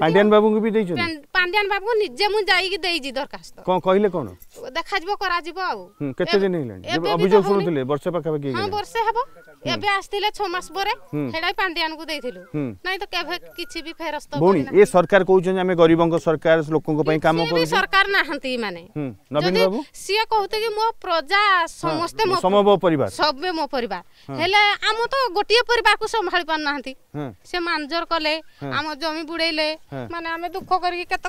पांडियान बाबू को भी दे পাণ্ডিয়ান বাবু নিজে মু যাইকি দেইজি দরখাস্ত কোন কইলে কোন দেখা যাব করা যাব আউ কেতে দিন হেলানি অভিযোগ শুনুতলে বর্ষে পাকা পাকি হ্যাঁ বর্ষে হবো এবে আসতিলে 6 মাস পরে হেডাই পাণ্ডিয়ান কু দেইতিলু নাই তো কেবে কিছু বি ফেরস্ত বনি এ সরকার কইছন আমি গরিবঙ্গ সরকার লোকঙ্গ পাই কাম করি সরকার নাহান্তি মানে নবীন বাবু সিয়ে কহুতে কি মো প্রজা সমস্তে মো সমব পরিবার সবে মো পরিবার হেলে আমো তো গটিয়ে পরিবার কু সম্ভালি পার নাহান্তি সে মানজর কলে আমো জমি বুড়াইলে মানে আমি দুঃখ করি কেতে